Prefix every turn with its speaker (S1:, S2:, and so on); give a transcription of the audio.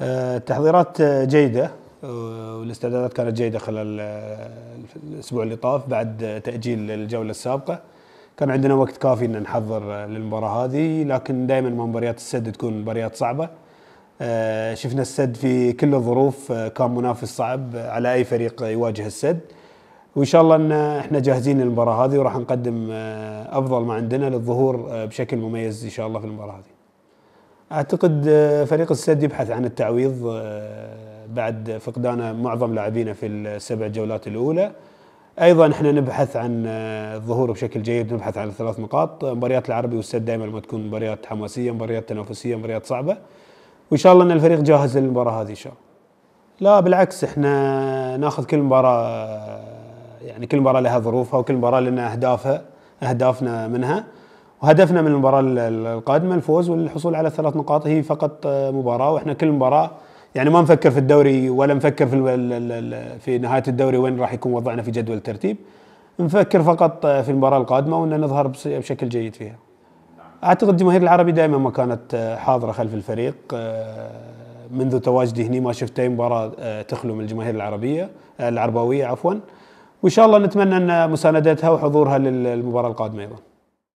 S1: آه، التحضيرات جيدة والاستعدادات كانت جيدة خلال آه، الأسبوع اللي طاف بعد تأجيل الجولة السابقة كان عندنا وقت كافي ان نحضر آه، للمباراة هذه لكن دائما مباريات السد تكون مباريات صعبة شفنا السد في كل الظروف كان منافس صعب على أي فريق يواجه السد وإن شاء الله ان احنا جاهزين للمباراة هذه وراح نقدم أفضل ما عندنا للظهور بشكل مميز إن شاء الله في المباراة هذه اعتقد آه، فريق السد يبحث عن التعويض آه، بعد فقدان معظم لاعبينا في السبع جولات الاولى ايضا احنا نبحث عن الظهور آه، بشكل جيد نبحث عن الثلاث نقاط مباريات العربي والسد دائما ما تكون مباريات حماسيه مباريات تنافسيه مباريات صعبه وان شاء الله ان الفريق جاهز للمباراه هذه ان شاء الله لا بالعكس احنا ناخذ كل مباراه يعني كل مباراه لها ظروفها وكل مباراه لنا اهدافها اهدافنا منها وهدفنا من المباراه القادمه الفوز والحصول على ثلاث نقاط هي فقط آه، مباراه واحنا كل مباراه يعني ما نفكر في الدوري ولا نفكر في في نهايه الدوري وين راح يكون وضعنا في جدول الترتيب نفكر فقط آه، في المباراه القادمه وان نظهر بشكل جيد فيها اعتقد الجماهير العربي دائما ما كانت آه، حاضره خلف الفريق منذ تواجدي هنا ما شفت اي مباراه تخلو من الجماهير العربيه العربويه عفوا وان شاء الله نتمنى ان مساندتها وحضورها للمباراه القادمه ايضا